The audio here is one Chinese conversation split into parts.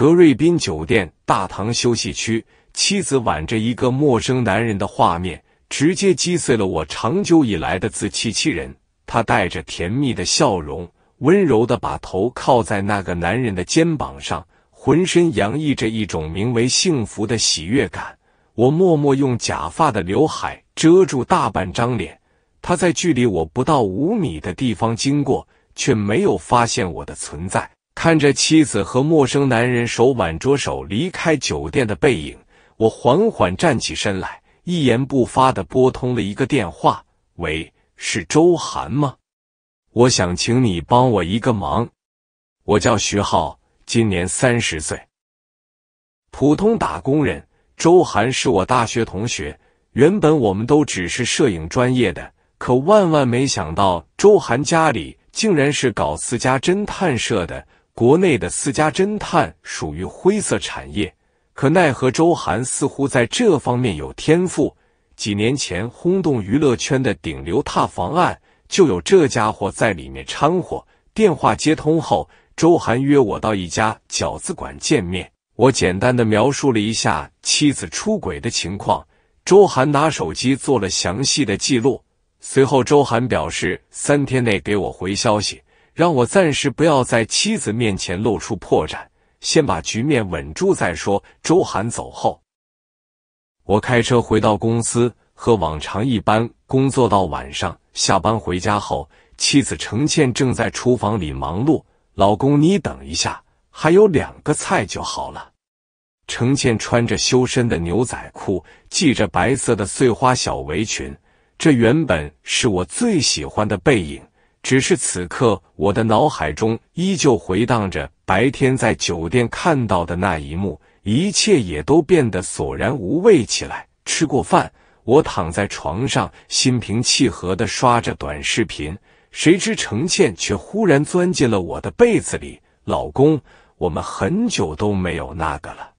格瑞宾酒店大堂休息区，妻子挽着一个陌生男人的画面，直接击碎了我长久以来的自欺欺人。她带着甜蜜的笑容，温柔的把头靠在那个男人的肩膀上，浑身洋溢着一种名为幸福的喜悦感。我默默用假发的刘海遮住大半张脸，他在距离我不到五米的地方经过，却没有发现我的存在。看着妻子和陌生男人手挽着手离开酒店的背影，我缓缓站起身来，一言不发的拨通了一个电话。“喂，是周涵吗？我想请你帮我一个忙。我叫徐浩，今年三十岁，普通打工人。周涵是我大学同学，原本我们都只是摄影专业的，可万万没想到，周涵家里竟然是搞私家侦探社的。”国内的私家侦探属于灰色产业，可奈何周涵似乎在这方面有天赋。几年前轰动娱乐圈的顶流塌房案，就有这家伙在里面掺和。电话接通后，周涵约我到一家饺子馆见面。我简单的描述了一下妻子出轨的情况，周涵拿手机做了详细的记录。随后，周涵表示三天内给我回消息。让我暂时不要在妻子面前露出破绽，先把局面稳住再说。周涵走后，我开车回到公司，和往常一般工作到晚上。下班回家后，妻子程倩正在厨房里忙碌。老公，你等一下，还有两个菜就好了。程倩穿着修身的牛仔裤，系着白色的碎花小围裙，这原本是我最喜欢的背影。只是此刻，我的脑海中依旧回荡着白天在酒店看到的那一幕，一切也都变得索然无味起来。吃过饭，我躺在床上，心平气和的刷着短视频，谁知程倩却忽然钻进了我的被子里。老公，我们很久都没有那个了。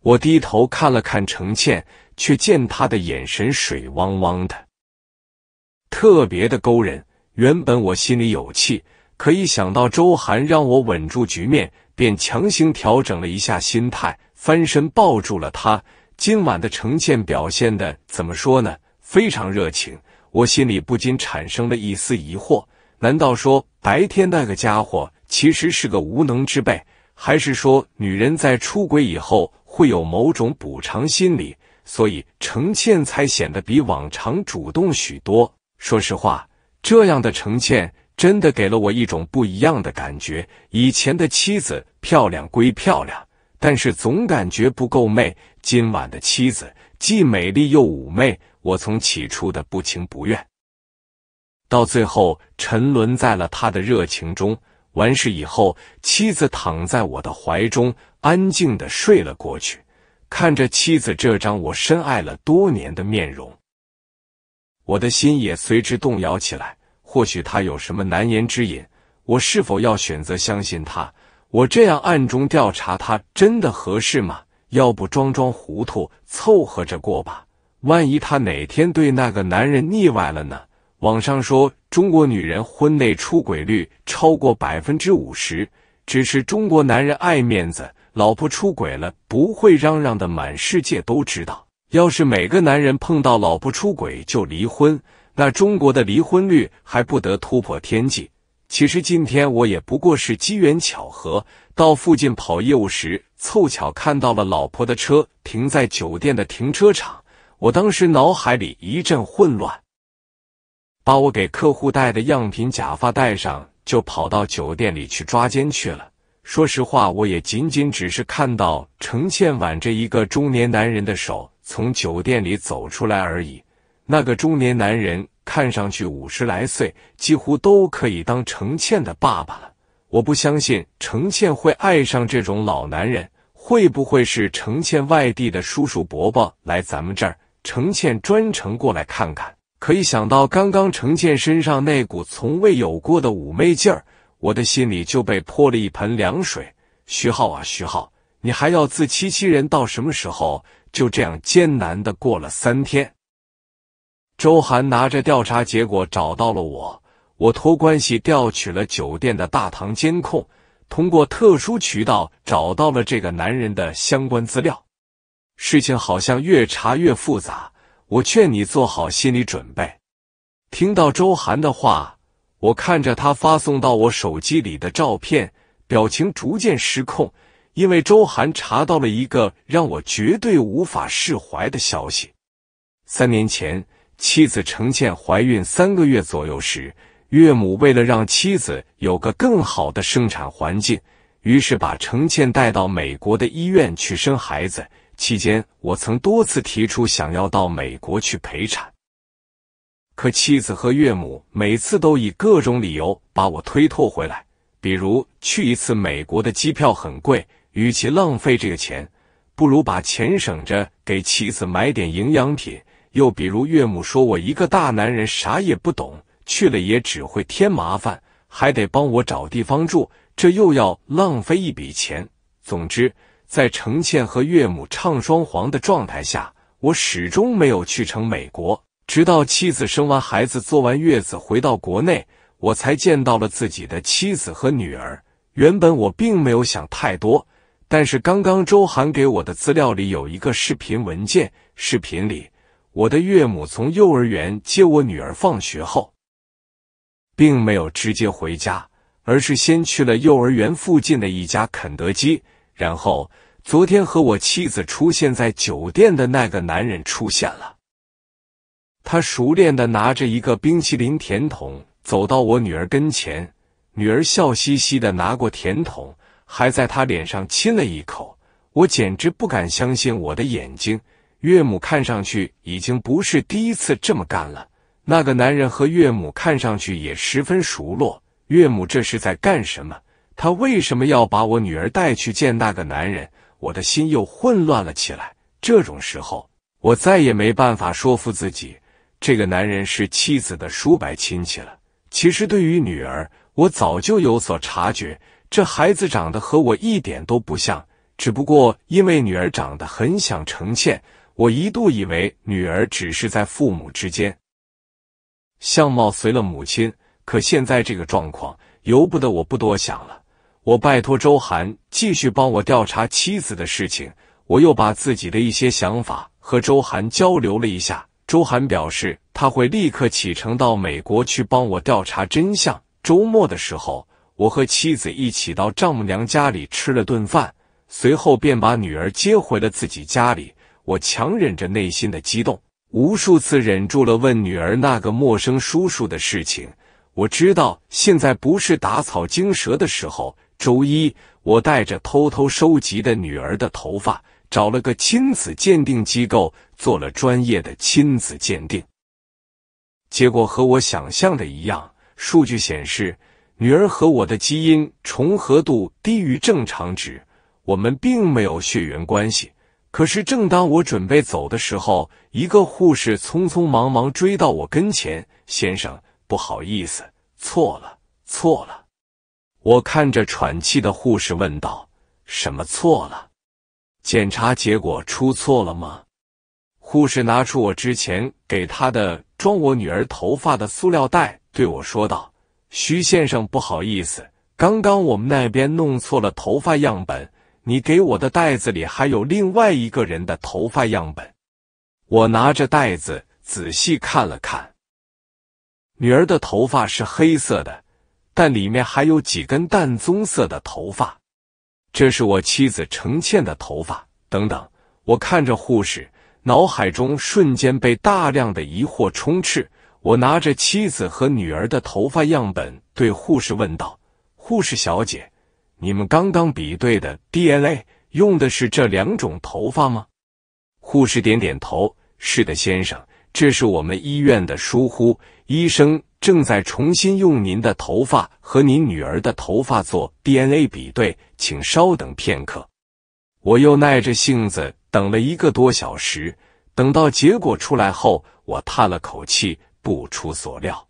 我低头看了看程倩，却见她的眼神水汪汪的，特别的勾人。原本我心里有气，可一想到周涵让我稳住局面，便强行调整了一下心态，翻身抱住了他。今晚的程倩表现的怎么说呢？非常热情。我心里不禁产生了一丝疑惑：难道说白天那个家伙其实是个无能之辈，还是说女人在出轨以后会有某种补偿心理，所以程倩才显得比往常主动许多？说实话。这样的程倩真的给了我一种不一样的感觉。以前的妻子漂亮归漂亮，但是总感觉不够媚。今晚的妻子既美丽又妩媚。我从起初的不情不愿，到最后沉沦在了他的热情中。完事以后，妻子躺在我的怀中，安静的睡了过去。看着妻子这张我深爱了多年的面容。我的心也随之动摇起来。或许他有什么难言之隐，我是否要选择相信他？我这样暗中调查他，真的合适吗？要不装装糊涂，凑合着过吧。万一他哪天对那个男人腻歪了呢？网上说中国女人婚内出轨率超过百分之五十，只是中国男人爱面子，老婆出轨了不会嚷嚷的，满世界都知道。要是每个男人碰到老婆出轨就离婚，那中国的离婚率还不得突破天际？其实今天我也不过是机缘巧合，到附近跑业务时，凑巧看到了老婆的车停在酒店的停车场。我当时脑海里一阵混乱，把我给客户带的样品假发带上，就跑到酒店里去抓奸去了。说实话，我也仅仅只是看到程倩挽着一个中年男人的手。从酒店里走出来而已。那个中年男人看上去五十来岁，几乎都可以当程倩的爸爸了。我不相信程倩会爱上这种老男人。会不会是程倩外地的叔叔伯伯来咱们这儿？程倩专程过来看看。可以想到刚刚程倩身上那股从未有过的妩媚劲儿，我的心里就被泼了一盆凉水。徐浩啊，徐浩，你还要自欺欺人到什么时候？就这样艰难的过了三天，周涵拿着调查结果找到了我，我托关系调取了酒店的大堂监控，通过特殊渠道找到了这个男人的相关资料。事情好像越查越复杂，我劝你做好心理准备。听到周涵的话，我看着他发送到我手机里的照片，表情逐渐失控。因为周涵查到了一个让我绝对无法释怀的消息：三年前，妻子程倩怀孕三个月左右时，岳母为了让妻子有个更好的生产环境，于是把程倩带到美国的医院去生孩子。期间，我曾多次提出想要到美国去陪产，可妻子和岳母每次都以各种理由把我推脱回来，比如去一次美国的机票很贵。与其浪费这个钱，不如把钱省着给妻子买点营养品。又比如岳母说：“我一个大男人啥也不懂，去了也只会添麻烦，还得帮我找地方住，这又要浪费一笔钱。”总之，在程倩和岳母唱双簧的状态下，我始终没有去成美国。直到妻子生完孩子、坐完月子回到国内，我才见到了自己的妻子和女儿。原本我并没有想太多。但是刚刚周涵给我的资料里有一个视频文件，视频里我的岳母从幼儿园接我女儿放学后，并没有直接回家，而是先去了幼儿园附近的一家肯德基，然后昨天和我妻子出现在酒店的那个男人出现了，他熟练的拿着一个冰淇淋甜筒走到我女儿跟前，女儿笑嘻嘻的拿过甜筒。还在他脸上亲了一口，我简直不敢相信我的眼睛。岳母看上去已经不是第一次这么干了。那个男人和岳母看上去也十分熟络。岳母这是在干什么？他为什么要把我女儿带去见那个男人？我的心又混乱了起来。这种时候，我再也没办法说服自己，这个男人是妻子的叔伯亲戚了。其实，对于女儿，我早就有所察觉。这孩子长得和我一点都不像，只不过因为女儿长得很像程倩，我一度以为女儿只是在父母之间相貌随了母亲。可现在这个状况，由不得我不多想了。我拜托周涵继续帮我调查妻子的事情，我又把自己的一些想法和周涵交流了一下。周涵表示他会立刻启程到美国去帮我调查真相。周末的时候。我和妻子一起到丈母娘家里吃了顿饭，随后便把女儿接回了自己家里。我强忍着内心的激动，无数次忍住了问女儿那个陌生叔叔的事情。我知道现在不是打草惊蛇的时候。周一，我带着偷偷收集的女儿的头发，找了个亲子鉴定机构做了专业的亲子鉴定。结果和我想象的一样，数据显示。女儿和我的基因重合度低于正常值，我们并没有血缘关系。可是，正当我准备走的时候，一个护士匆匆忙忙追到我跟前：“先生，不好意思，错了，错了。”我看着喘气的护士问道：“什么错了？检查结果出错了吗？”护士拿出我之前给他的装我女儿头发的塑料袋，对我说道。徐先生，不好意思，刚刚我们那边弄错了头发样本。你给我的袋子里还有另外一个人的头发样本。我拿着袋子仔细看了看，女儿的头发是黑色的，但里面还有几根淡棕色的头发。这是我妻子程倩的头发。等等，我看着护士，脑海中瞬间被大量的疑惑充斥。我拿着妻子和女儿的头发样本，对护士问道：“护士小姐，你们刚刚比对的 DNA 用的是这两种头发吗？”护士点点头：“是的，先生，这是我们医院的疏忽。医生正在重新用您的头发和您女儿的头发做 DNA 比对，请稍等片刻。”我又耐着性子等了一个多小时，等到结果出来后，我叹了口气。不出所料，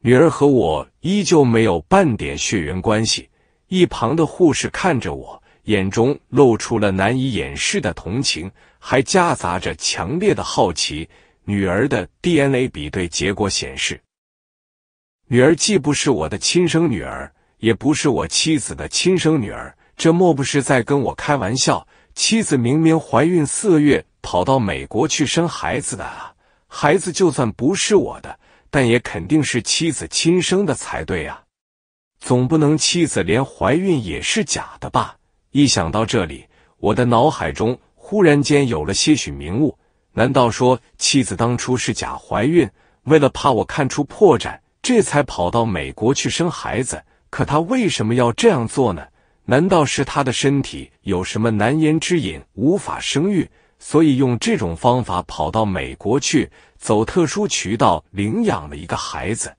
女儿和我依旧没有半点血缘关系。一旁的护士看着我，眼中露出了难以掩饰的同情，还夹杂着强烈的好奇。女儿的 DNA 比对结果显示，女儿既不是我的亲生女儿，也不是我妻子的亲生女儿。这莫不是在跟我开玩笑？妻子明明怀孕四月，跑到美国去生孩子的啊？孩子就算不是我的，但也肯定是妻子亲生的才对啊！总不能妻子连怀孕也是假的吧？一想到这里，我的脑海中忽然间有了些许明悟：难道说妻子当初是假怀孕，为了怕我看出破绽，这才跑到美国去生孩子？可她为什么要这样做呢？难道是她的身体有什么难言之隐，无法生育？所以用这种方法跑到美国去，走特殊渠道领养了一个孩子。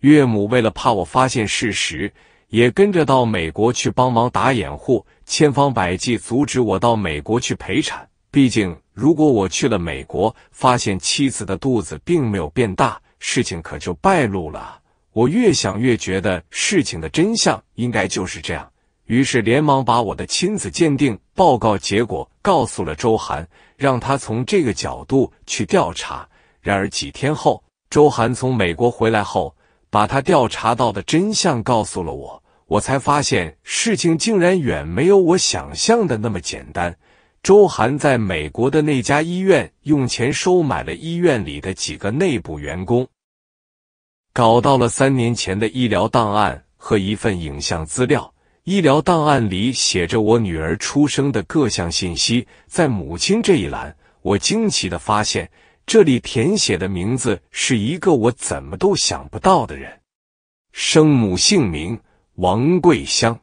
岳母为了怕我发现事实，也跟着到美国去帮忙打掩护，千方百计阻止我到美国去陪产。毕竟，如果我去了美国，发现妻子的肚子并没有变大，事情可就败露了。我越想越觉得事情的真相应该就是这样，于是连忙把我的亲子鉴定报告结果。告诉了周涵，让他从这个角度去调查。然而几天后，周涵从美国回来后，把他调查到的真相告诉了我。我才发现，事情竟然远没有我想象的那么简单。周涵在美国的那家医院用钱收买了医院里的几个内部员工，搞到了三年前的医疗档案和一份影像资料。医疗档案里写着我女儿出生的各项信息，在母亲这一栏，我惊奇的发现，这里填写的名字是一个我怎么都想不到的人，生母姓名王桂香。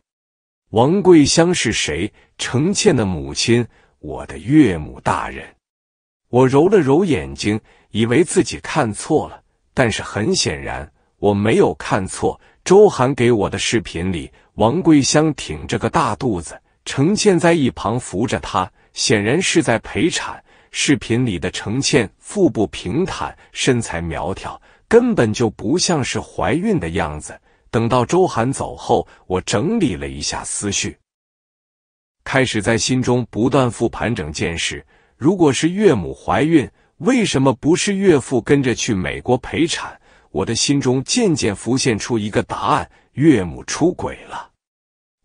王桂香是谁？程倩的母亲，我的岳母大人。我揉了揉眼睛，以为自己看错了，但是很显然我没有看错。周涵给我的视频里，王桂香挺着个大肚子，程倩在一旁扶着她，显然是在陪产。视频里的程倩腹部平坦，身材苗条，根本就不像是怀孕的样子。等到周涵走后，我整理了一下思绪，开始在心中不断复盘整件事：如果是岳母怀孕，为什么不是岳父跟着去美国陪产？我的心中渐渐浮现出一个答案：岳母出轨了，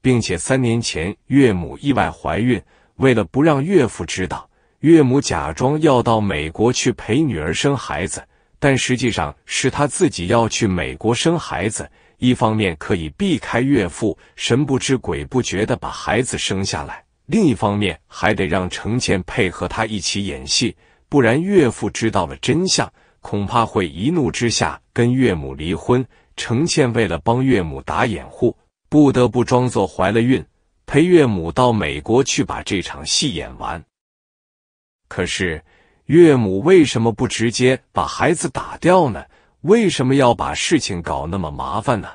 并且三年前岳母意外怀孕。为了不让岳父知道，岳母假装要到美国去陪女儿生孩子，但实际上是她自己要去美国生孩子。一方面可以避开岳父，神不知鬼不觉的把孩子生下来；另一方面还得让程建配合他一起演戏，不然岳父知道了真相。恐怕会一怒之下跟岳母离婚。程倩为了帮岳母打掩护，不得不装作怀了孕，陪岳母到美国去把这场戏演完。可是岳母为什么不直接把孩子打掉呢？为什么要把事情搞那么麻烦呢？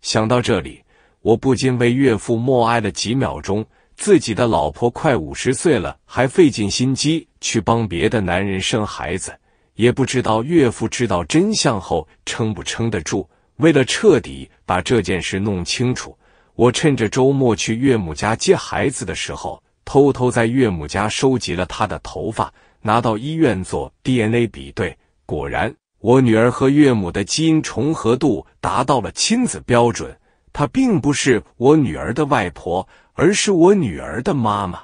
想到这里，我不禁为岳父默哀了几秒钟。自己的老婆快五十岁了，还费尽心机去帮别的男人生孩子。也不知道岳父知道真相后撑不撑得住。为了彻底把这件事弄清楚，我趁着周末去岳母家接孩子的时候，偷偷在岳母家收集了她的头发，拿到医院做 DNA 比对。果然，我女儿和岳母的基因重合度达到了亲子标准。她并不是我女儿的外婆，而是我女儿的妈妈。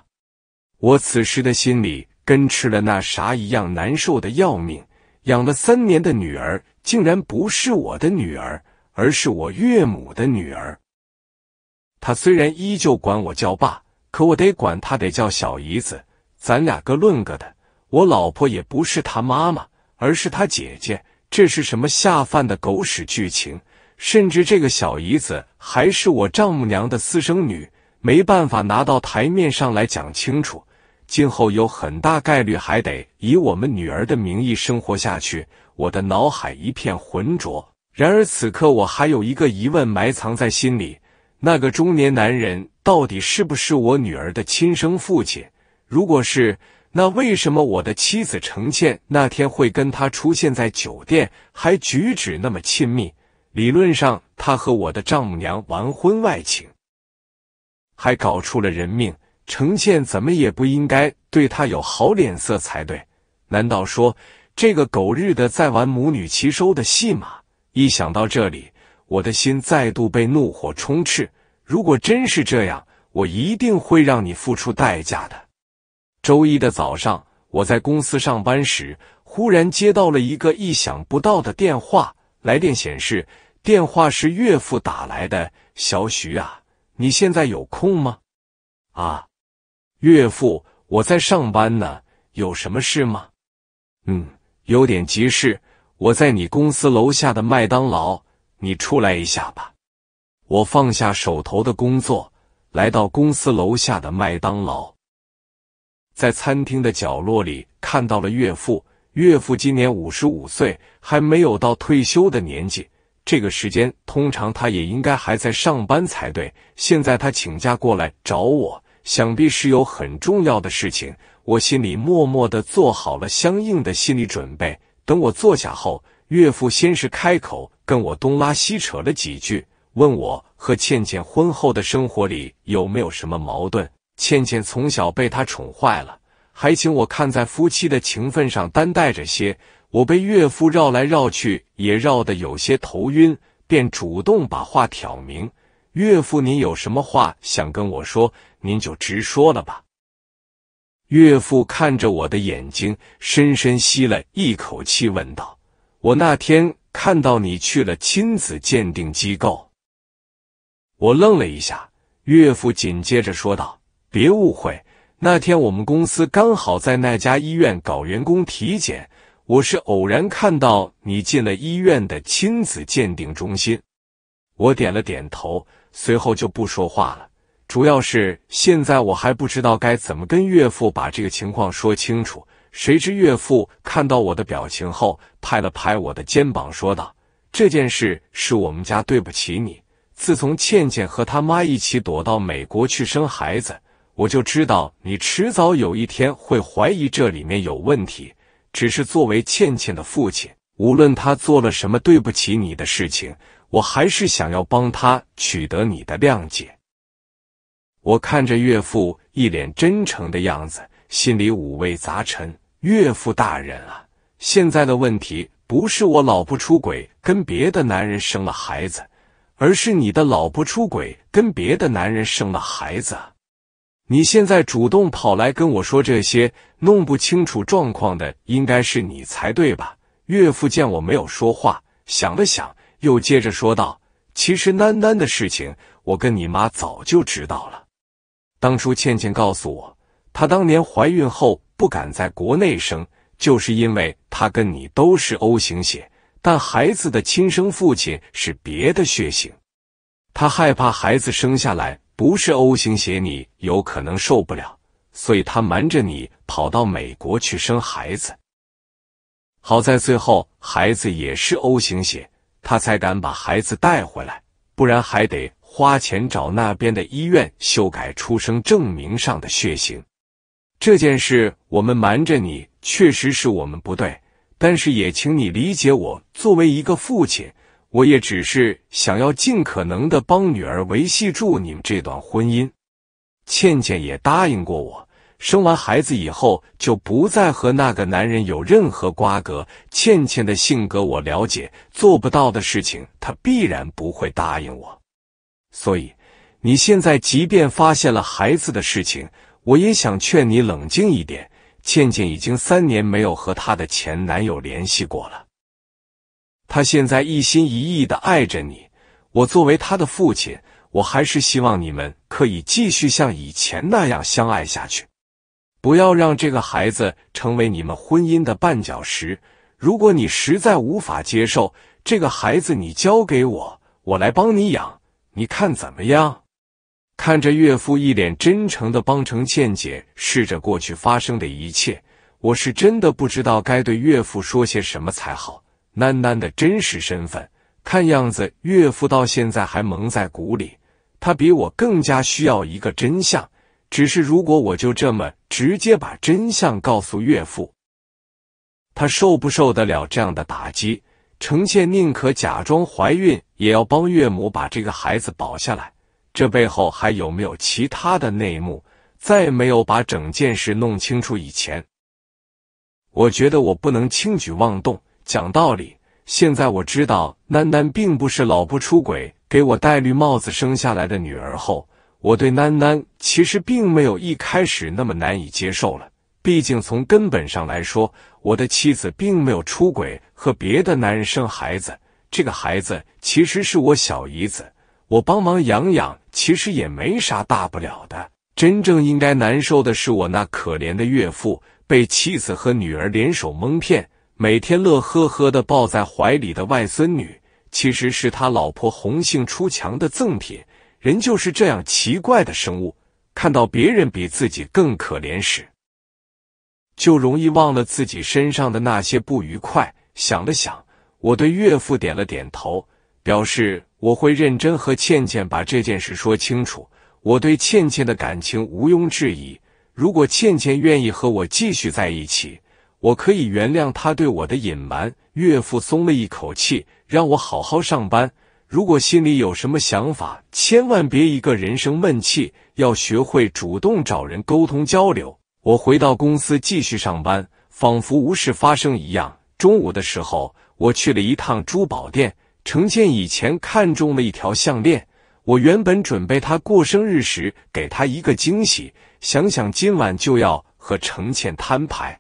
我此时的心里。跟吃了那啥一样难受的要命，养了三年的女儿竟然不是我的女儿，而是我岳母的女儿。他虽然依旧管我叫爸，可我得管他得叫小姨子，咱俩各论各的。我老婆也不是他妈妈，而是他姐姐。这是什么下饭的狗屎剧情？甚至这个小姨子还是我丈母娘的私生女，没办法拿到台面上来讲清楚。今后有很大概率还得以我们女儿的名义生活下去。我的脑海一片浑浊。然而此刻我还有一个疑问埋藏在心里：那个中年男人到底是不是我女儿的亲生父亲？如果是，那为什么我的妻子程倩那天会跟他出现在酒店，还举止那么亲密？理论上，他和我的丈母娘完婚外情，还搞出了人命。程倩怎么也不应该对他有好脸色才对，难道说这个狗日的在玩母女齐收的戏码？一想到这里，我的心再度被怒火充斥。如果真是这样，我一定会让你付出代价的。周一的早上，我在公司上班时，忽然接到了一个意想不到的电话，来电显示电话是岳父打来的：“小徐啊，你现在有空吗？”啊。岳父，我在上班呢，有什么事吗？嗯，有点急事，我在你公司楼下的麦当劳，你出来一下吧。我放下手头的工作，来到公司楼下的麦当劳，在餐厅的角落里看到了岳父。岳父今年五十五岁，还没有到退休的年纪，这个时间通常他也应该还在上班才对，现在他请假过来找我。想必是有很重要的事情，我心里默默的做好了相应的心理准备。等我坐下后，岳父先是开口跟我东拉西扯了几句，问我和倩倩婚后的生活里有没有什么矛盾。倩倩从小被他宠坏了，还请我看在夫妻的情分上担待着些。我被岳父绕来绕去，也绕得有些头晕，便主动把话挑明。岳父，您有什么话想跟我说，您就直说了吧。岳父看着我的眼睛，深深吸了一口气，问道：“我那天看到你去了亲子鉴定机构。”我愣了一下，岳父紧接着说道：“别误会，那天我们公司刚好在那家医院搞员工体检，我是偶然看到你进了医院的亲子鉴定中心。”我点了点头。随后就不说话了，主要是现在我还不知道该怎么跟岳父把这个情况说清楚。谁知岳父看到我的表情后，拍了拍我的肩膀，说道：“这件事是我们家对不起你。自从倩倩和他妈一起躲到美国去生孩子，我就知道你迟早有一天会怀疑这里面有问题。只是作为倩倩的父亲，无论他做了什么对不起你的事情。”我还是想要帮他取得你的谅解。我看着岳父一脸真诚的样子，心里五味杂陈。岳父大人啊，现在的问题不是我老婆出轨跟别的男人生了孩子，而是你的老婆出轨跟别的男人生了孩子。你现在主动跑来跟我说这些，弄不清楚状况的应该是你才对吧？岳父见我没有说话，想了想。又接着说道：“其实囡囡的事情，我跟你妈早就知道了。当初倩倩告诉我，她当年怀孕后不敢在国内生，就是因为她跟你都是 O 型血，但孩子的亲生父亲是别的血型，她害怕孩子生下来不是 O 型血，你有可能受不了，所以她瞒着你跑到美国去生孩子。好在最后孩子也是 O 型血。”他才敢把孩子带回来，不然还得花钱找那边的医院修改出生证明上的血型。这件事我们瞒着你，确实是我们不对，但是也请你理解我。作为一个父亲，我也只是想要尽可能的帮女儿维系住你们这段婚姻。倩倩也答应过我。生完孩子以后，就不再和那个男人有任何瓜葛。倩倩的性格我了解，做不到的事情，她必然不会答应我。所以，你现在即便发现了孩子的事情，我也想劝你冷静一点。倩倩已经三年没有和她的前男友联系过了，她现在一心一意的爱着你。我作为她的父亲，我还是希望你们可以继续像以前那样相爱下去。不要让这个孩子成为你们婚姻的绊脚石。如果你实在无法接受这个孩子，你交给我，我来帮你养，你看怎么样？看着岳父一脸真诚的帮程倩姐试着过去发生的一切，我是真的不知道该对岳父说些什么才好。囡囡的真实身份，看样子岳父到现在还蒙在鼓里，他比我更加需要一个真相。只是如果我就这么……直接把真相告诉岳父，他受不受得了这样的打击？程倩宁可假装怀孕，也要帮岳母把这个孩子保下来。这背后还有没有其他的内幕？在没有把整件事弄清楚以前，我觉得我不能轻举妄动。讲道理，现在我知道囡囡并不是老婆出轨给我戴绿帽子生下来的女儿后。我对囡囡其实并没有一开始那么难以接受了，毕竟从根本上来说，我的妻子并没有出轨和别的男人生孩子，这个孩子其实是我小姨子，我帮忙养养其实也没啥大不了的。真正应该难受的是我那可怜的岳父，被妻子和女儿联手蒙骗，每天乐呵呵的抱在怀里的外孙女，其实是他老婆红杏出墙的赠品。人就是这样奇怪的生物，看到别人比自己更可怜时，就容易忘了自己身上的那些不愉快。想了想，我对岳父点了点头，表示我会认真和倩倩把这件事说清楚。我对倩倩的感情毋庸置疑，如果倩倩愿意和我继续在一起，我可以原谅她对我的隐瞒。岳父松了一口气，让我好好上班。如果心里有什么想法，千万别一个人生闷气，要学会主动找人沟通交流。我回到公司继续上班，仿佛无事发生一样。中午的时候，我去了一趟珠宝店，程倩以前看中了一条项链，我原本准备她过生日时给她一个惊喜。想想今晚就要和程倩摊牌，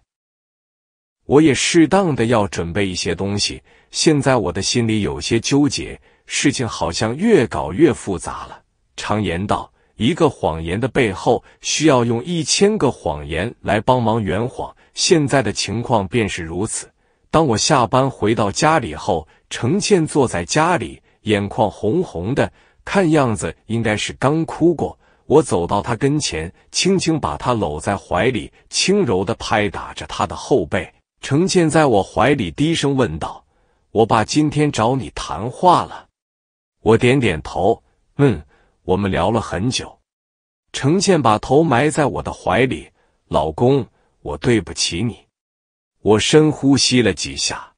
我也适当的要准备一些东西。现在我的心里有些纠结。事情好像越搞越复杂了。常言道，一个谎言的背后需要用一千个谎言来帮忙圆谎。现在的情况便是如此。当我下班回到家里后，程倩坐在家里，眼眶红红的，看样子应该是刚哭过。我走到她跟前，轻轻把她搂在怀里，轻柔的拍打着她的后背。程倩在我怀里低声问道：“我爸今天找你谈话了？”我点点头，嗯，我们聊了很久。程倩把头埋在我的怀里，老公，我对不起你。我深呼吸了几下，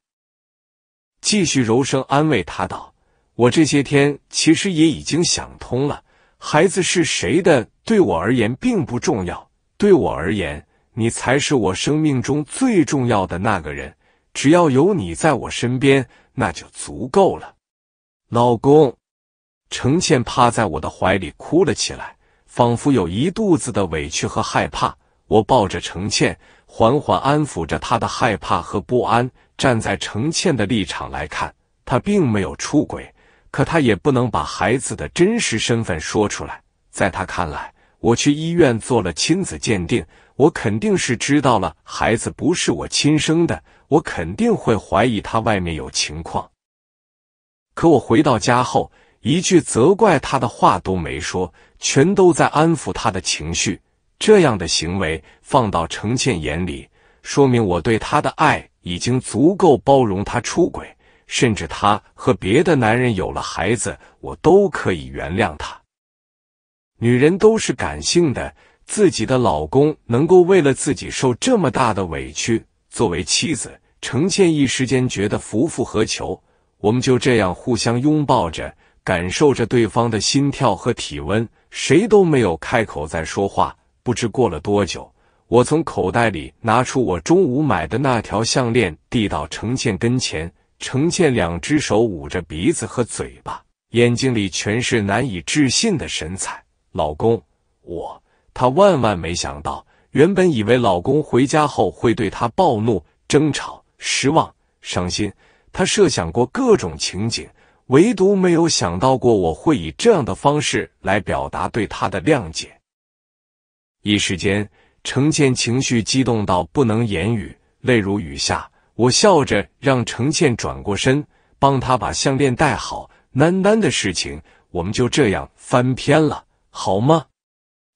继续柔声安慰她道：“我这些天其实也已经想通了，孩子是谁的，对我而言并不重要。对我而言，你才是我生命中最重要的那个人。只要有你在我身边，那就足够了。”老公，程倩趴在我的怀里哭了起来，仿佛有一肚子的委屈和害怕。我抱着程倩，缓缓安抚着她的害怕和不安。站在程倩的立场来看，她并没有出轨，可她也不能把孩子的真实身份说出来。在她看来，我去医院做了亲子鉴定，我肯定是知道了孩子不是我亲生的，我肯定会怀疑他外面有情况。可我回到家后，一句责怪他的话都没说，全都在安抚他的情绪。这样的行为放到程倩眼里，说明我对她的爱已经足够包容她出轨，甚至她和别的男人有了孩子，我都可以原谅她。女人都是感性的，自己的老公能够为了自己受这么大的委屈，作为妻子，程倩一时间觉得夫复何求。我们就这样互相拥抱着，感受着对方的心跳和体温，谁都没有开口在说话。不知过了多久，我从口袋里拿出我中午买的那条项链，递到程倩跟前。程倩两只手捂着鼻子和嘴巴，眼睛里全是难以置信的神采。老公，我……她万万没想到，原本以为老公回家后会对她暴怒、争吵、失望、伤心。他设想过各种情景，唯独没有想到过我会以这样的方式来表达对他的谅解。一时间，程倩情绪激动到不能言语，泪如雨下。我笑着让程倩转过身，帮她把项链戴好。囡囡的事情，我们就这样翻篇了，好吗？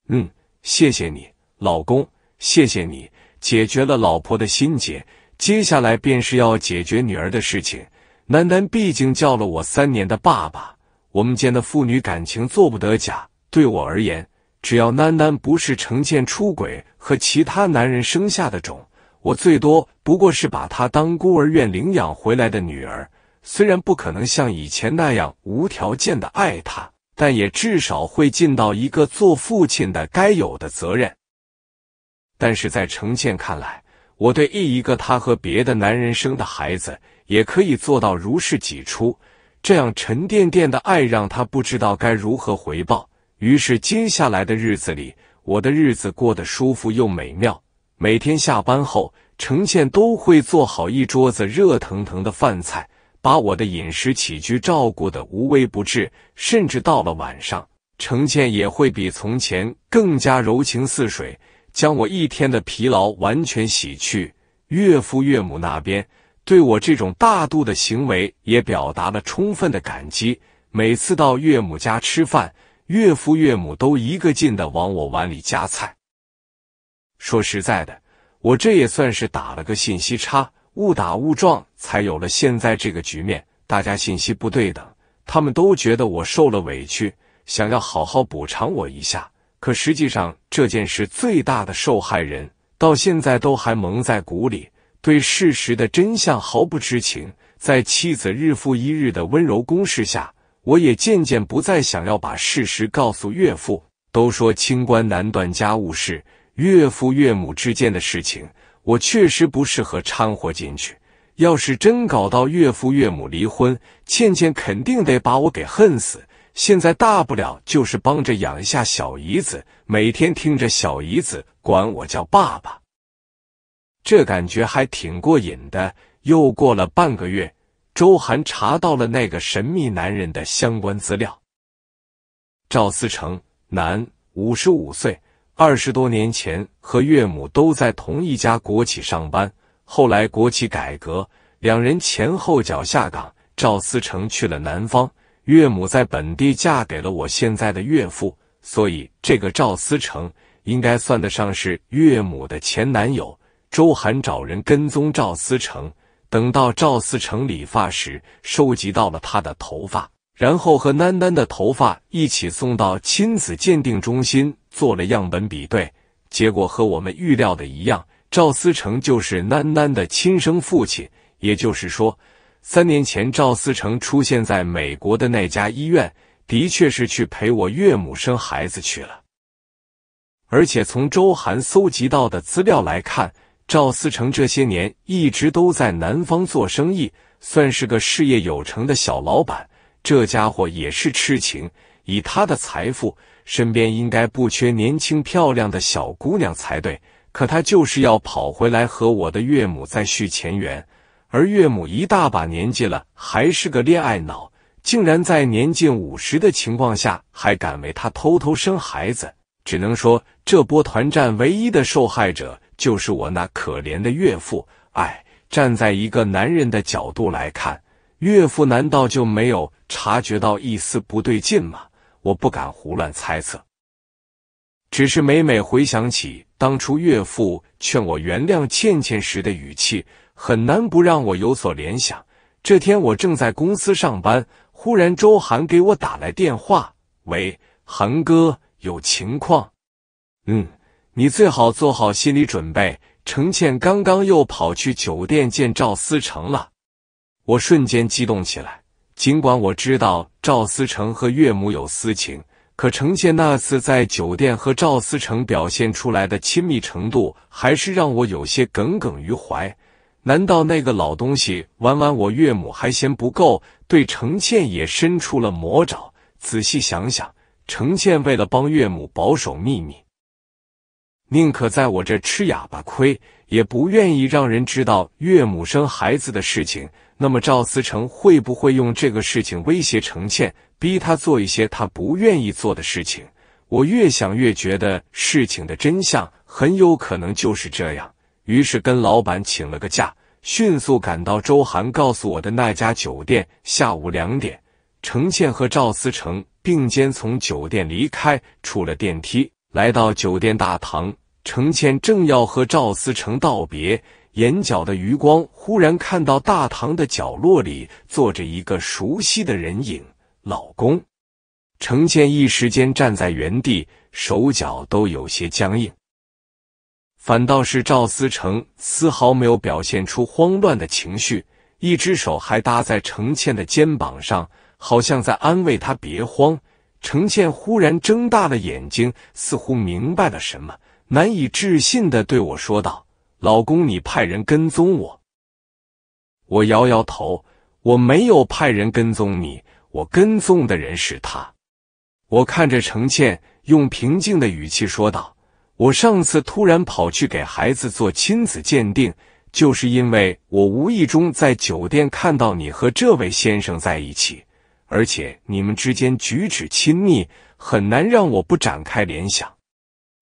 嗯，谢谢你，老公，谢谢你解决了老婆的心结。接下来便是要解决女儿的事情。楠楠毕竟叫了我三年的爸爸，我们间的父女感情做不得假。对我而言，只要楠楠不是程倩出轨和其他男人生下的种，我最多不过是把她当孤儿院领养回来的女儿。虽然不可能像以前那样无条件的爱她，但也至少会尽到一个做父亲的该有的责任。但是在程倩看来，我对一一个他和别的男人生的孩子，也可以做到如是己出。这样沉甸甸的爱，让他不知道该如何回报。于是，接下来的日子里，我的日子过得舒服又美妙。每天下班后，程倩都会做好一桌子热腾腾的饭菜，把我的饮食起居照顾得无微不至。甚至到了晚上，程倩也会比从前更加柔情似水。将我一天的疲劳完全洗去。岳父岳母那边对我这种大度的行为也表达了充分的感激。每次到岳母家吃饭，岳父岳母都一个劲的往我碗里夹菜。说实在的，我这也算是打了个信息差，误打误撞才有了现在这个局面。大家信息不对等，他们都觉得我受了委屈，想要好好补偿我一下。可实际上，这件事最大的受害人到现在都还蒙在鼓里，对事实的真相毫不知情。在妻子日复一日的温柔攻势下，我也渐渐不再想要把事实告诉岳父。都说清官难断家务事，岳父岳母之间的事情，我确实不适合掺和进去。要是真搞到岳父岳母离婚，倩倩肯定得把我给恨死。现在大不了就是帮着养一下小姨子，每天听着小姨子管我叫爸爸，这感觉还挺过瘾的。又过了半个月，周涵查到了那个神秘男人的相关资料：赵思成，男，五十五岁，二十多年前和岳母都在同一家国企上班，后来国企改革，两人前后脚下岗，赵思成去了南方。岳母在本地嫁给了我现在的岳父，所以这个赵思成应该算得上是岳母的前男友。周涵找人跟踪赵思成，等到赵思成理发时，收集到了他的头发，然后和囡囡的头发一起送到亲子鉴定中心做了样本比对，结果和我们预料的一样，赵思成就是囡囡的亲生父亲，也就是说。三年前，赵思成出现在美国的那家医院，的确是去陪我岳母生孩子去了。而且从周涵搜集到的资料来看，赵思成这些年一直都在南方做生意，算是个事业有成的小老板。这家伙也是痴情，以他的财富，身边应该不缺年轻漂亮的小姑娘才对，可他就是要跑回来和我的岳母再续前缘。而岳母一大把年纪了，还是个恋爱脑，竟然在年近五十的情况下还敢为他偷偷生孩子，只能说这波团战唯一的受害者就是我那可怜的岳父。哎，站在一个男人的角度来看，岳父难道就没有察觉到一丝不对劲吗？我不敢胡乱猜测，只是每每回想起当初岳父劝我原谅倩倩时的语气。很难不让我有所联想。这天我正在公司上班，忽然周涵给我打来电话：“喂，涵哥，有情况。”“嗯，你最好做好心理准备。”程倩刚刚又跑去酒店见赵思成了。我瞬间激动起来。尽管我知道赵思成和岳母有私情，可程倩那次在酒店和赵思成表现出来的亲密程度，还是让我有些耿耿于怀。难道那个老东西玩完我岳母还嫌不够，对程倩也伸出了魔爪？仔细想想，程倩为了帮岳母保守秘密，宁可在我这吃哑巴亏，也不愿意让人知道岳母生孩子的事情。那么赵思成会不会用这个事情威胁程倩，逼他做一些他不愿意做的事情？我越想越觉得事情的真相很有可能就是这样。于是跟老板请了个假，迅速赶到周涵告诉我的那家酒店。下午两点，程倩和赵思成并肩从酒店离开，出了电梯，来到酒店大堂。程倩正要和赵思成道别，眼角的余光忽然看到大堂的角落里坐着一个熟悉的人影。老公，程倩一时间站在原地，手脚都有些僵硬。反倒是赵思成丝毫没有表现出慌乱的情绪，一只手还搭在程倩的肩膀上，好像在安慰她别慌。程倩忽然睁大了眼睛，似乎明白了什么，难以置信的对我说道：“老公，你派人跟踪我？”我摇摇头：“我没有派人跟踪你，我跟踪的人是他。”我看着程倩，用平静的语气说道。我上次突然跑去给孩子做亲子鉴定，就是因为我无意中在酒店看到你和这位先生在一起，而且你们之间举止亲密，很难让我不展开联想。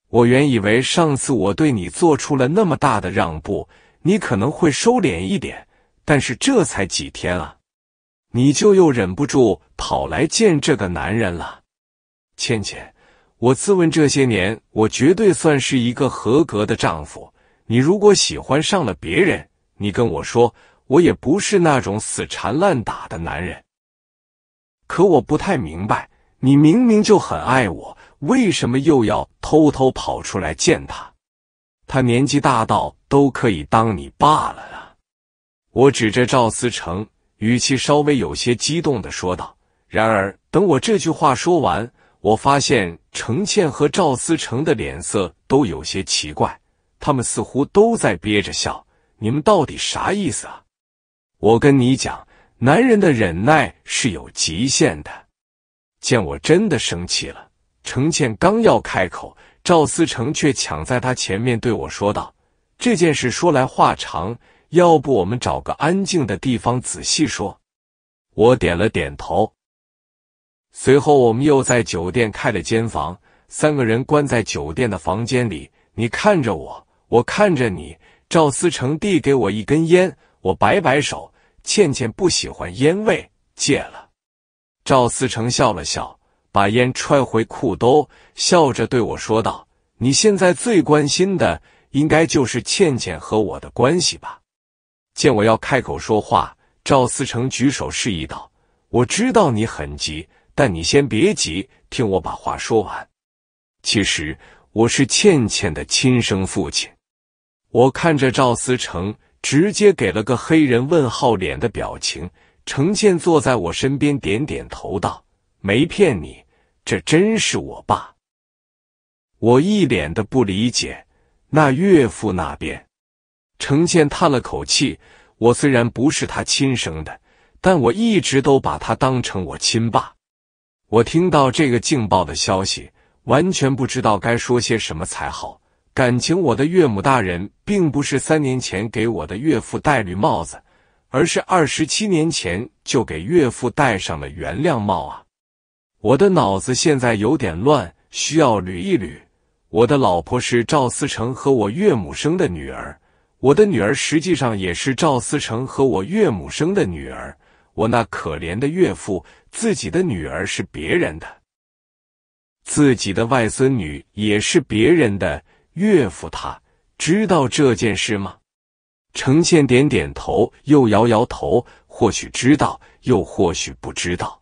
我原以为上次我对你做出了那么大的让步，你可能会收敛一点，但是这才几天啊，你就又忍不住跑来见这个男人了，倩倩。我自问这些年，我绝对算是一个合格的丈夫。你如果喜欢上了别人，你跟我说，我也不是那种死缠烂打的男人。可我不太明白，你明明就很爱我，为什么又要偷偷跑出来见他？他年纪大到都可以当你爸了啊！我指着赵思成，语气稍微有些激动的说道。然而，等我这句话说完。我发现程倩和赵思成的脸色都有些奇怪，他们似乎都在憋着笑。你们到底啥意思啊？我跟你讲，男人的忍耐是有极限的。见我真的生气了，程倩刚要开口，赵思成却抢在他前面对我说道：“这件事说来话长，要不我们找个安静的地方仔细说？”我点了点头。随后，我们又在酒店开了间房，三个人关在酒店的房间里。你看着我，我看着你。赵思成递给我一根烟，我摆摆手，倩倩不喜欢烟味，戒了。赵思成笑了笑，把烟揣回裤兜，笑着对我说道：“你现在最关心的，应该就是倩倩和我的关系吧？”见我要开口说话，赵思成举手示意道：“我知道你很急。”但你先别急，听我把话说完。其实我是倩倩的亲生父亲。我看着赵思成，直接给了个黑人问号脸的表情。程倩坐在我身边，点点头道：“没骗你，这真是我爸。”我一脸的不理解。那岳父那边，程倩叹了口气：“我虽然不是他亲生的，但我一直都把他当成我亲爸。”我听到这个劲爆的消息，完全不知道该说些什么才好。感情我的岳母大人并不是三年前给我的岳父戴绿帽子，而是二十七年前就给岳父戴上了原谅帽啊！我的脑子现在有点乱，需要捋一捋。我的老婆是赵思成和我岳母生的女儿，我的女儿实际上也是赵思成和我岳母生的女儿。我那可怜的岳父，自己的女儿是别人的，自己的外孙女也是别人的。岳父他知道这件事吗？程倩点点头，又摇摇头，或许知道，又或许不知道。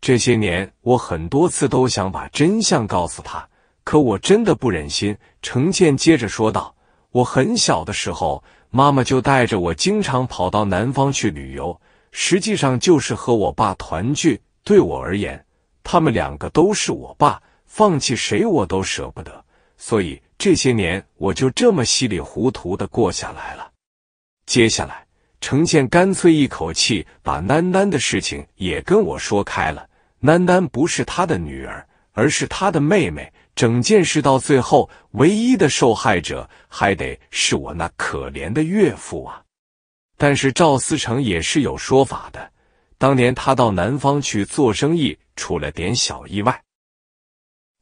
这些年，我很多次都想把真相告诉他，可我真的不忍心。程倩接着说道：“我很小的时候，妈妈就带着我，经常跑到南方去旅游。”实际上就是和我爸团聚。对我而言，他们两个都是我爸，放弃谁我都舍不得。所以这些年我就这么稀里糊涂的过下来了。接下来，程建干脆一口气把囡囡的事情也跟我说开了。囡囡不是他的女儿，而是他的妹妹。整件事到最后，唯一的受害者还得是我那可怜的岳父啊。但是赵思成也是有说法的。当年他到南方去做生意，出了点小意外，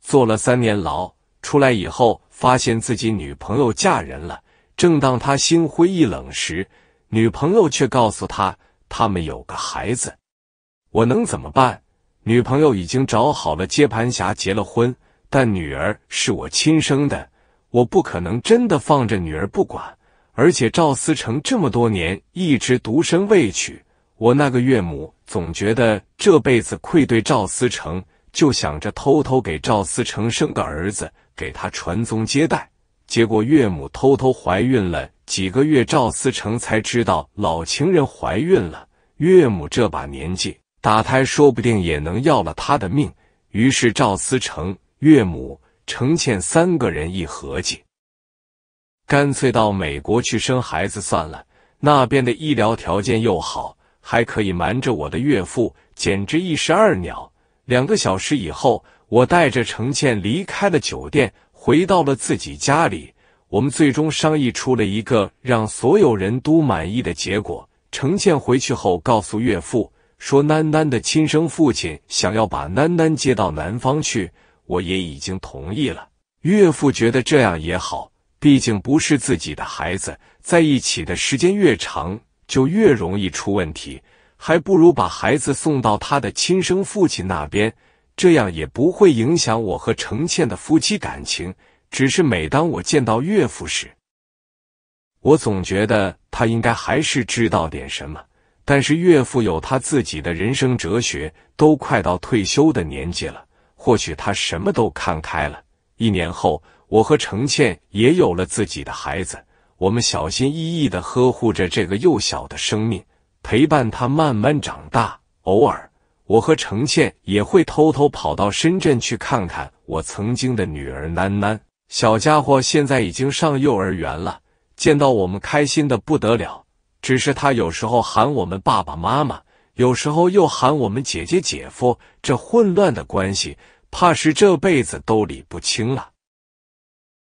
坐了三年牢。出来以后，发现自己女朋友嫁人了。正当他心灰意冷时，女朋友却告诉他，他们有个孩子。我能怎么办？女朋友已经找好了接盘侠，结了婚，但女儿是我亲生的，我不可能真的放着女儿不管。而且赵思成这么多年一直独身未娶，我那个岳母总觉得这辈子愧对赵思成，就想着偷偷给赵思成生个儿子，给他传宗接代。结果岳母偷偷怀孕了几个月，赵思成才知道老情人怀孕了。岳母这把年纪打胎，说不定也能要了他的命。于是赵思成、岳母、程倩三个人一合计。干脆到美国去生孩子算了，那边的医疗条件又好，还可以瞒着我的岳父，简直一石二鸟。两个小时以后，我带着程倩离开了酒店，回到了自己家里。我们最终商议出了一个让所有人都满意的结果。程倩回去后告诉岳父说：“囡囡的亲生父亲想要把囡囡接到南方去，我也已经同意了。”岳父觉得这样也好。毕竟不是自己的孩子，在一起的时间越长，就越容易出问题。还不如把孩子送到他的亲生父亲那边，这样也不会影响我和程倩的夫妻感情。只是每当我见到岳父时，我总觉得他应该还是知道点什么。但是岳父有他自己的人生哲学，都快到退休的年纪了，或许他什么都看开了。一年后。我和程倩也有了自己的孩子，我们小心翼翼的呵护着这个幼小的生命，陪伴他慢慢长大。偶尔，我和程倩也会偷偷跑到深圳去看看我曾经的女儿囡囡。小家伙现在已经上幼儿园了，见到我们开心的不得了。只是他有时候喊我们爸爸妈妈，有时候又喊我们姐姐姐夫，这混乱的关系，怕是这辈子都理不清了。